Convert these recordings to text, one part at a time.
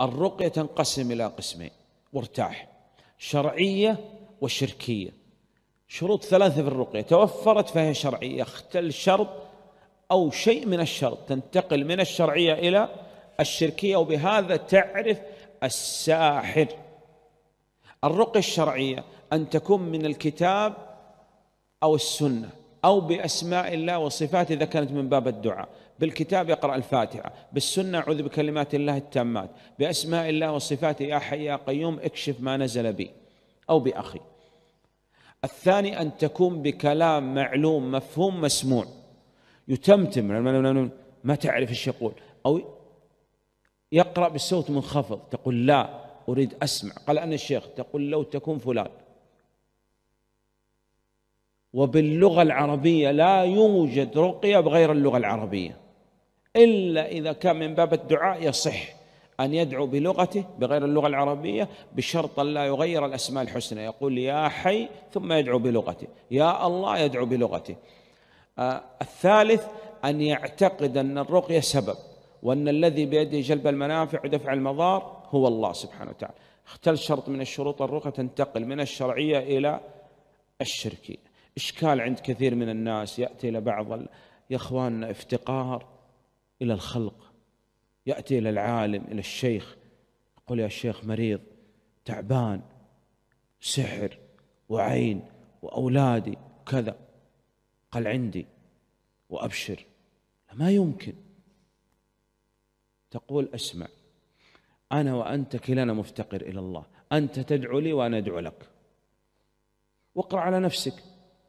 الرقية تنقسم إلى قسمين وارتاح شرعية وشركية شروط ثلاثة في الرقية توفرت فهي شرعية اختل شرط أو شيء من الشرط تنتقل من الشرعية إلى الشركية وبهذا تعرف الساحر الرقية الشرعية أن تكون من الكتاب أو السنة أو بأسماء الله وصفاته إذا كانت من باب الدعاء بالكتاب يقرأ الفاتحة بالسنة أعوذ بكلمات الله التامات بأسماء الله وصفاته يا حي يا قيوم اكشف ما نزل بي أو بأخي الثاني أن تكون بكلام معلوم مفهوم مسموع يتمتم ما تعرف ايش يقول أو يقرأ بصوت منخفض تقول لا أريد أسمع قال أنا الشيخ تقول لو تكون فلان وباللغة العربية لا يوجد رقية بغير اللغة العربية إلا إذا كان من باب الدعاء يصح أن يدعو بلغته بغير اللغة العربية بشرط أن لا يغير الأسماء الحسنى يقول يا حي ثم يدعو بلغته يا الله يدعو بلغته آه الثالث أن يعتقد أن الرقية سبب وأن الذي بيده جلب المنافع ودفع المضار هو الله سبحانه وتعالى اختل شرط من الشروط الرقية تنتقل من الشرعية إلى الشركية إشكال عند كثير من الناس يأتي إلى بعض يا إخواننا افتقار إلى الخلق يأتي إلى العالم إلى الشيخ يقول يا شيخ مريض تعبان سحر وعين وأولادي كذا قال عندي وأبشر ما يمكن تقول اسمع أنا وأنت كلانا مفتقر إلى الله أنت تدعو لي وأنا أدعو لك واقرأ على نفسك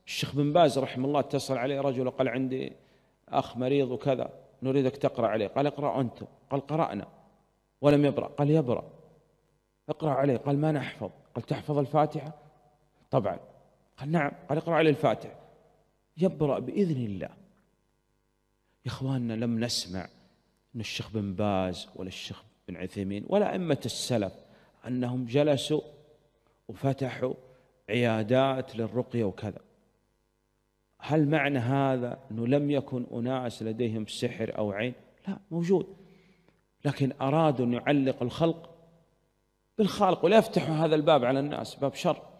الشيخ بن باز رحمه الله اتصل عليه رجل وقال عندي أخ مريض وكذا نريدك تقرأ عليه قال اقرأ أنت قال قرأنا ولم يبرأ قال يبرأ اقرأ عليه قال ما نحفظ قال تحفظ الفاتحة طبعا قال نعم قال اقرأ عليه الفاتحة يبرأ بإذن الله يا إخواننا لم نسمع أن الشيخ بن باز ولا الشيخ بن عثيمين ولا أئمة السلف أنهم جلسوا وفتحوا عيادات للرقية وكذا هل معنى هذا أنه لم يكن أناس لديهم سحر أو عين لا موجود لكن أرادوا أن يعلق الخلق بالخالق ولا يفتحوا هذا الباب على الناس باب شر